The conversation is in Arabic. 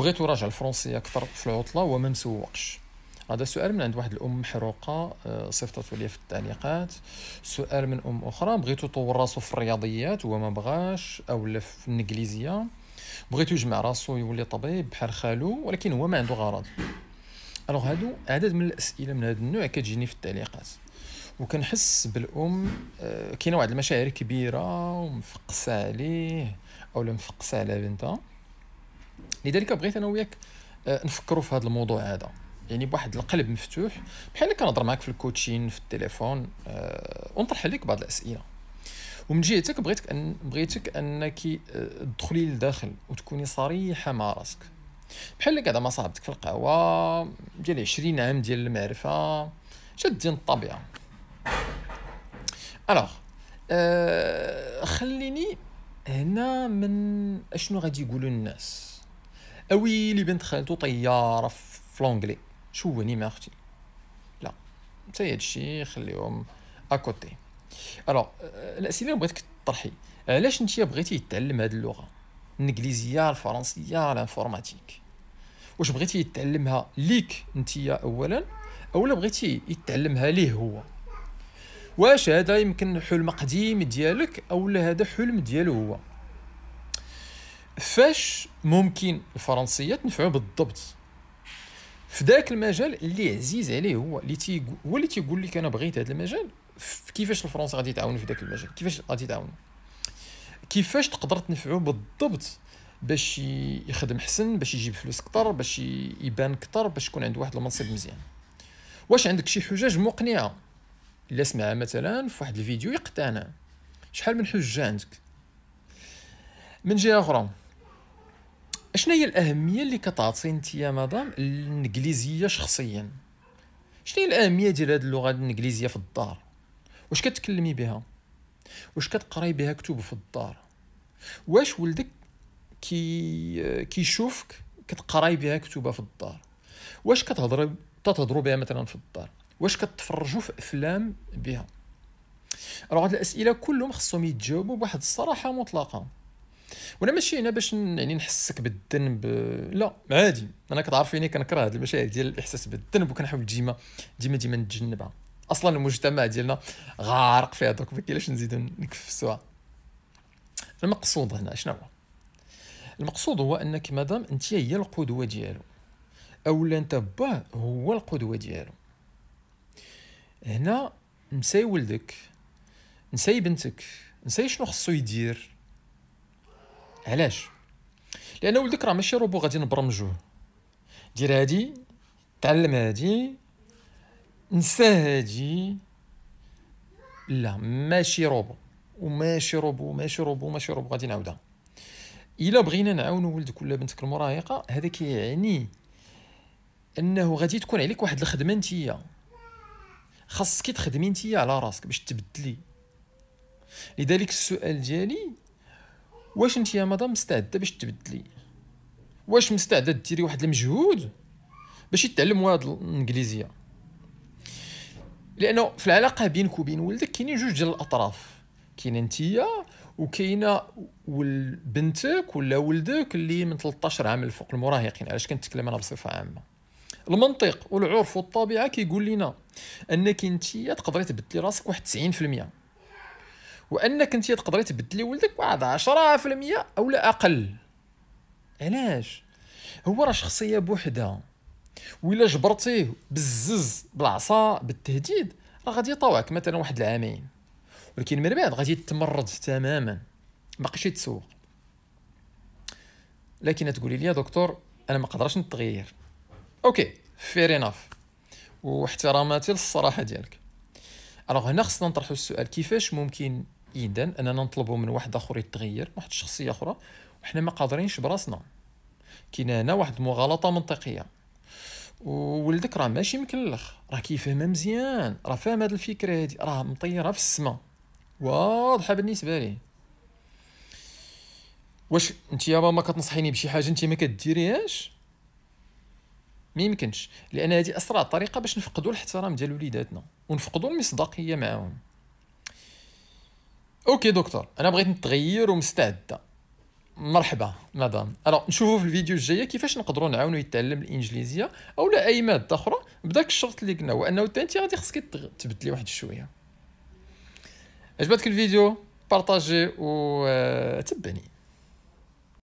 بغيتو راجع الفرنسي اكثر في العطله وما مسوقش هذا سؤال من عند واحد الام محروقه آه، صيفطت لي في التعليقات سؤال من ام اخرى بغيتو يطور راسو في الرياضيات هو ما بغاش اولا في الانجليزيه بغيتو يجمع راسو يولي طبيب بحال خالو ولكن هو ما عنده غرض الوغ هادو عدد من الاسئله من هذا النوع كتجيني في التعليقات وكنحس بالام آه، كاينه واحد المشاعر كبيره ومفقسه عليه اولا مفقسه على بنتها لذلك بغيت انا وياك آه، نفكروا في هذا الموضوع هذا يعني بواحد القلب مفتوح بحال كنهضر معاك في الكوتشين في التليفون آه، ونطرح عليك بعض الاسئله ومن جهتك بغيتك ان بغيتك انك آه، تدخلي للداخل وتكوني صريحه مع راسك بحال اللي قاعده مع صاحبتك في القهوه ديال 20 عام ديال المعرفه شادين الطبيعه الوغ أه خليني هنا من اشنو غادي يقولوا الناس اويلي بنت خالتو طياره في لونغلي شوفوني مع اختي لا حتى هادشي خليهم اكوتي الو آه، الاسئله اللي بغيتك تطرحي علاش انت بغيتي يتعلم هاد اللغه الانجليزيه الفرنسيه الانفورماتيك واش بغيتي يتعلمها ليك انت اولا اولا بغيتي يتعلمها ليه هو واش هذا يمكن حلم قديم ديالك اولا هذا حلم ديالو هو فاش ممكن الفرنسيه تنفعو بالضبط في ذاك المجال اللي عزيز عليه هو اللي تي هو اللي تيقول لك انا بغيت هذا المجال كيفاش الفرنسا غادي تعاون في ذاك المجال كيفاش غادي تعاون كيفاش تقدر تنفعو بالضبط باش يخدم حسن باش يجيب فلوس اكثر باش يبان اكثر باش يكون عنده واحد المنصب مزيان واش عندك شي حجج مقنعه الا سمع مثلا في واحد الفيديو يقتنع شحال من حجه عندك من جهه اخرى شنو هي الاهميه اللي كتعطي انت يا مدام الانجليزيه شخصيا شنو هي الاهميه ديال هذه اللغه الانجليزيه في الدار واش كتكلمي بها واش كتقراي بها كتب في الدار واش ولدك كي كيشوفك كتقراي بها كتب في الدار واش كتهضري تتهضروا بها مثلا في الدار واش كتفرجوا في افلام بها راه هاد الاسئله كلهم خصهم يتجاوبوا بواحد الصراحه مطلقه ولا ماشي هنا باش يعني نحسك بالذنب لا عادي انا كتعرفيني كنكره هاد المشاعر ديال الاحساس بالذنب وكنحاول ديما ديما ديما نتجنبها اصلا المجتمع ديالنا غارق فيها دوك ما كاينش نزيدو نكفسوها المقصود هنا شنو هو المقصود هو انك مادام انت هي القدوه ديالو اولا انت باه هو القدوه ديالو هنا نساي ولدك نساي بنتك نساي شنو خصو يدير علاش لان ولدك راه ماشي روبو غادي نبرمجوه دير هادي تعلم هادي نسى هادي لا ماشي روبو وماشي روبو ماشي روبو ماشي روبو غادي نعاودها الا بغينا نعاونوا ولدك ولا بنتك المراهقه هذا كيعني انه غادي تكون عليك واحد الخدمه نتيا خاصك تخدمي نتيا على راسك باش تبدلي لذلك السؤال ديالي واش انت يا مدام مستعده باش تبدلي واش مستعده ديري واحد المجهود باش يتعلموا واحد الانجليزيه لانه في العلاقه بينك وبين ولدك كاينين جوج ديال الاطراف كاينه انتيا وكاينه بنتك ولا ولدك اللي من 13 عام الفوق المراهقين علاش كنتكلم انا بصفه عامه المنطق والعرف والطبيعه كيقول لنا انك انت تقدري تبدلي راسك واحد 90% وانك انت تقدري تبدلي ولدك واحد 10% او لا اقل علاش هو راه شخصيه بوحدها ولا جبرتيه بالزز بالعصا بالتهديد راه غادي يطوعك مثلا واحد العامين ولكن من بعد غادي يتمرد تماما باقيش يتسوق لكن تقولي لي دكتور انا ما قدرش نتغير اوكي فير اناف واحتراماتي للصراحه ديالك الوغ هنا خصنا نطرحوا السؤال كيفاش ممكن إذن اننا نطلبه من واحد اخر يتغير واحد الشخصيه اخرى وحنا ما قادرينش براسنا كاين هنا واحد المغالطه منطقيه وولدك راه ماشي مكلخ راه كيفهمها مزيان راه فاهم هاد الفكره هادي راه مطيره في السما واضحه بالنسبه ليه واش انت يا ماما كتنصحيني بشي حاجه انت ما كديريهاش ميمكنش لان هذه اسرع طريقه باش نفقدوا الاحترام ديال وليداتنا ونفقدوا المصداقيه معاهم اوكي دكتور انا بغيت نتغير ومستعده مرحبا مدام الو نشوفوا في الفيديو الجايه كيفاش نقدروا نعاونو يتعلم الانجليزيه او لا اي ماده اخرى بداك الشرط اللي قلنا هو انه انت غادي خصك تبدلي واحد شويه عجبتك الفيديو بارطاجي وتبعني